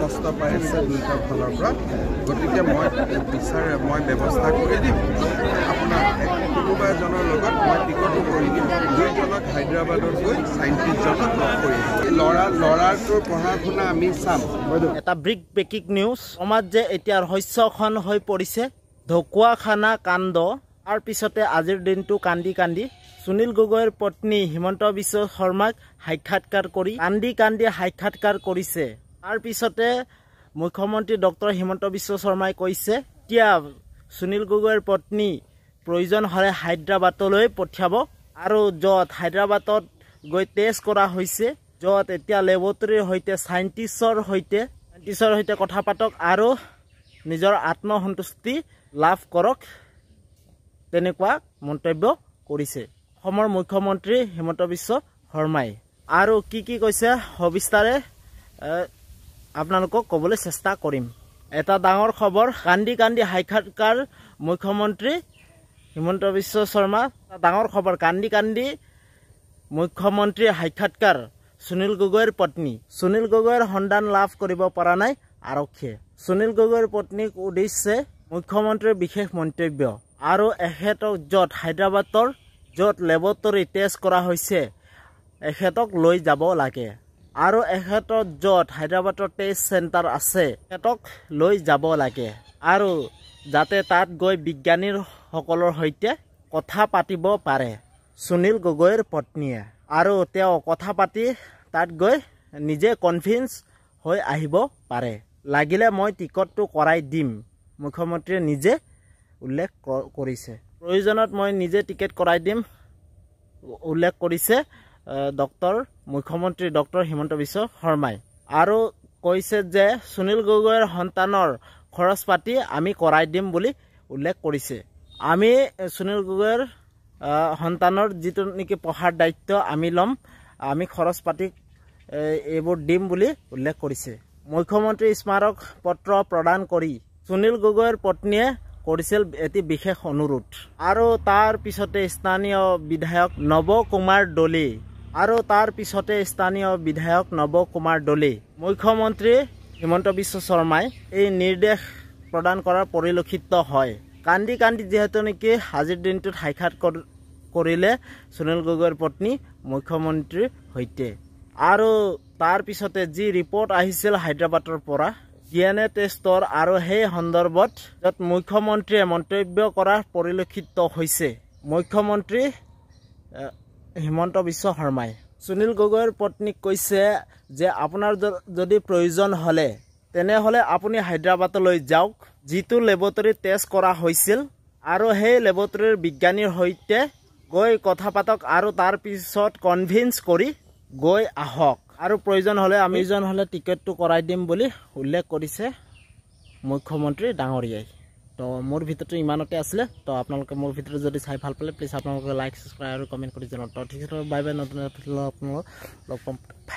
কষ্ট পাই আছে দুয়োটা ফালৰ পৰা গতিকে মই বিচাৰে মই ব্যৱস্থা কৰি দিম আপোনাৰ কোনোবা এজনৰ লগত মই টিকটো কৰি দিম দুইজনক হায়দৰাবাদত গৈ চাইণ্টিষ্টজনক লগ কৰি দিম ল'ৰা ল'ৰাটোৰ পঢ়া শুনা আমি চাম এটা ব্ৰিক ব্ৰেকিং নিউজ আমাৰ যে এতিয়া শস্যখন হৈ পৰিছে ঢকুৱাখানা কাণ্ড তাৰ পিছতে আজিৰ দিনটো কান্দি কান্দি সুনীল গগৈৰ পত্নী হিমন্ত বিশ্ব শৰ্মাক সাক্ষাৎকাৰ কৰি কান্দি কান্দি সাক্ষাৎকাৰ কৰিছে তাৰ পিছতে মুখ্যমন্ত্ৰী ডক্টৰ হিমন্ত বিশ্ব শৰ্মাই কৈছে এতিয়া সুনীল গগৈৰ পত্নী প্ৰয়োজন হ'লে হায়দৰাবাদলৈ পঠিয়াব আৰু য'ত হায়দৰাবাদত গৈ টেষ্ট কৰা হৈছে য'ত এতিয়া লেবৰেটৰীৰ সৈতে চাইণ্টিষ্টৰ সৈতে চাইণ্টিষ্টৰ সৈতে কথা পাতক আৰু নিজৰ আত্মসন্তুষ্টি লাভ কৰক তেনেকুৱা মন্তব্য কৰিছে অসমৰ মুখ্যমন্ত্ৰী হিমন্ত বিশ্ব শৰ্মাই আৰু কি কি কৈছে সবিস্তাৰে আপোনালোকক কবলৈ চেষ্টা কৰিম এটা ডাঙৰ খবৰ কান্দি কান্দি সাক্ষাৎকাৰ মুখ্যমন্ত্ৰী হিমন্ত বিশ্ব শৰ্মা এটা ডাঙৰ খবৰ কান্দি কান্দি মুখ্যমন্ত্ৰীৰ সাক্ষাৎকাৰ সুনীল গগৈৰ পত্নী সুনীল গগৈৰ সন্ধান লাভ কৰিব পৰা নাই আৰক্ষীয়ে সুনীল গগৈৰ পত্নীক উদ্দেশ্যে মুখ্যমন্ত্ৰীৰ বিশেষ মন্তব্য আৰু এখেতক য'ত হায়দৰাবাদৰ য'ত লেবৰেটৰী টেষ্ট কৰা হৈছে এখেতক লৈ যাব লাগে আৰু এখেতৰ য'ত হায়দৰাবাদৰ টেষ্ট চেণ্টাৰ আছে সিহঁতক লৈ যাব লাগে আৰু যাতে তাত গৈ বিজ্ঞানীসকলৰ সৈতে কথা পাতিব পাৰে সুনীল গগৈৰ পত্নীয়ে আৰু তেওঁ কথা পাতি তাত গৈ নিজে কনফিউজ হৈ আহিব পাৰে লাগিলে মই টিকটটো কৰাই দিম মুখ্যমন্ত্ৰীয়ে নিজে উল্লেখ কৰিছে প্ৰয়োজনত মই নিজে টিকেট কৰাই দিম উল্লেখ কৰিছে ডক্টৰ মুখ্যমন্ত্ৰী ডক্টৰ হিমন্ত বিশ্ব শৰ্মাই আৰু কৈছে যে সুনীল গগৈৰ সন্তানৰ খৰচ পাতি আমি কৰাই দিম বুলি উল্লেখ কৰিছে আমি সুনীল গগৈৰ সন্তানৰ যিটো নেকি পঢ়াৰ দায়িত্ব আমি ল'ম আমি খৰচ পাতি এইবোৰ দিম বুলি উল্লেখ কৰিছে মুখ্যমন্ত্ৰী স্মাৰক পত্ৰ প্ৰদান কৰি সুনীল গগৈৰ পত্নীয়ে কৰিছিল এটি বিশেষ অনুৰোধ আৰু তাৰ পিছতে স্থানীয় বিধায়ক নৱ কুমাৰ দলি আৰু তাৰ পিছতে স্থানীয় বিধায়ক নৱ কুমাৰ দলে মুখ্যমন্ত্ৰী হিমন্ত বিশ্ব শৰ্মাই এই নিৰ্দেশ প্ৰদান কৰাৰ পৰিলক্ষিত হয় কান্দি কান্দি যিহেতু নেকি আজিৰ দিনটোত সাক্ষাৎ কৰিলে সুনীল গগৈৰ পত্নী মুখ্যমন্ত্ৰীৰ সৈতে আৰু তাৰ পিছতে যি ৰিপৰ্ট আহিছিল হায়দৰাবাদৰ পৰা ডি এন এ টেষ্টৰ আৰু সেই সন্দৰ্ভত য'ত মুখ্যমন্ত্ৰীয়ে মন্তব্য কৰা পৰিলক্ষিত হৈছে মুখ্যমন্ত্ৰী হিমন্ত বিশ্ব শৰ্মাই সুনীল গগৈৰ পত্নীক কৈছে যে আপোনাৰ যদি প্ৰয়োজন হ'লে তেনেহ'লে আপুনি হায়দৰাবাদলৈ যাওক যিটো লেবৰেটৰী টেষ্ট কৰা হৈছিল আৰু সেই লেবৰেটৰীৰ বিজ্ঞানীৰ সৈতে গৈ কথা পাতক আৰু তাৰ পিছত কনভিন্স কৰি গৈ আহক আৰু প্ৰয়োজন হ'লে আমিজন হ'লে টিকেটটো কৰাই দিম বুলি উল্লেখ কৰিছে মুখ্যমন্ত্ৰী ডাঙৰীয়াই তো মোৰ ভিডিঅ'টো ইমানতে আছিলে তো আপোনালোকে মোৰ ভিডিঅ' যদি চাই ভাল পালে প্লিজ আপোনালোকে লাইক ছাবস্ক্ৰাইব আৰু কমেণ্ট কৰি জনাওক তো ঠিক আছে বাই বাই নতুন আপোনালোকক লগ পাম বাই